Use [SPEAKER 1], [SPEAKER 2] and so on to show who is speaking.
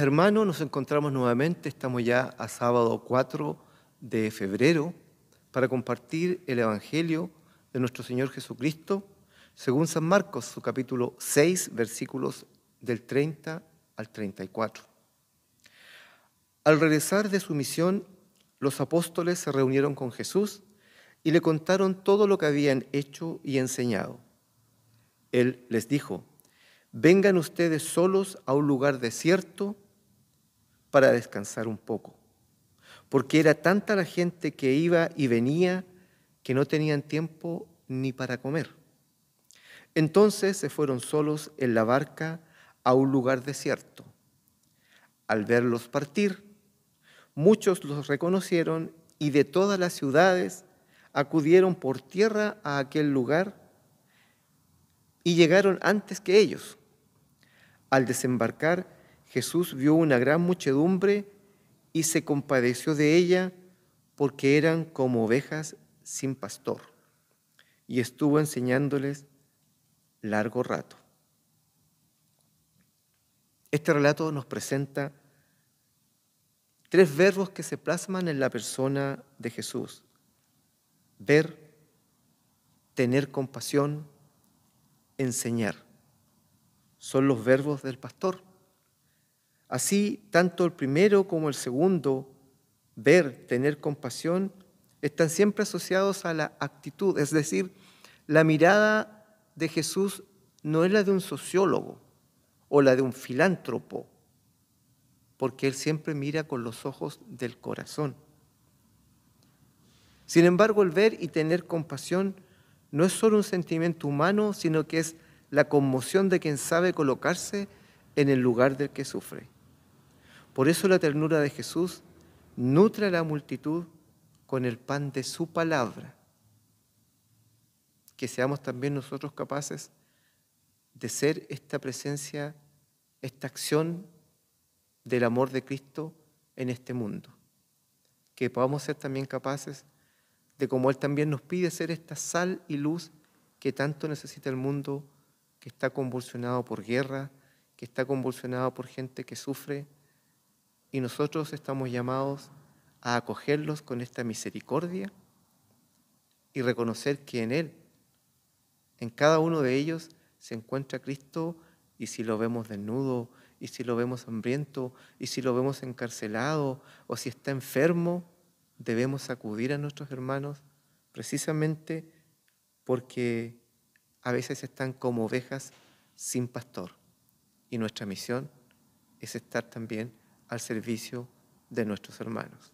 [SPEAKER 1] hermanos, nos encontramos nuevamente, estamos ya a sábado 4 de febrero para compartir el Evangelio de nuestro Señor Jesucristo según San Marcos, su capítulo 6, versículos del 30 al 34. Al regresar de su misión, los apóstoles se reunieron con Jesús y le contaron todo lo que habían hecho y enseñado. Él les dijo, vengan ustedes solos a un lugar desierto para descansar un poco, porque era tanta la gente que iba y venía que no tenían tiempo ni para comer. Entonces se fueron solos en la barca a un lugar desierto. Al verlos partir, muchos los reconocieron y de todas las ciudades acudieron por tierra a aquel lugar y llegaron antes que ellos. Al desembarcar, Jesús vio una gran muchedumbre y se compadeció de ella porque eran como ovejas sin pastor. Y estuvo enseñándoles largo rato. Este relato nos presenta tres verbos que se plasman en la persona de Jesús. Ver, tener compasión, enseñar. Son los verbos del pastor. Así, tanto el primero como el segundo, ver, tener compasión, están siempre asociados a la actitud, es decir, la mirada de Jesús no es la de un sociólogo o la de un filántropo, porque Él siempre mira con los ojos del corazón. Sin embargo, el ver y tener compasión no es solo un sentimiento humano, sino que es la conmoción de quien sabe colocarse en el lugar del que sufre. Por eso la ternura de Jesús nutre a la multitud con el pan de su palabra. Que seamos también nosotros capaces de ser esta presencia, esta acción del amor de Cristo en este mundo. Que podamos ser también capaces de, como Él también nos pide, ser esta sal y luz que tanto necesita el mundo que está convulsionado por guerra, que está convulsionado por gente que sufre, y nosotros estamos llamados a acogerlos con esta misericordia y reconocer que en Él, en cada uno de ellos, se encuentra Cristo y si lo vemos desnudo, y si lo vemos hambriento, y si lo vemos encarcelado, o si está enfermo, debemos acudir a nuestros hermanos precisamente porque a veces están como ovejas sin pastor. Y nuestra misión es estar también al servicio de nuestros hermanos.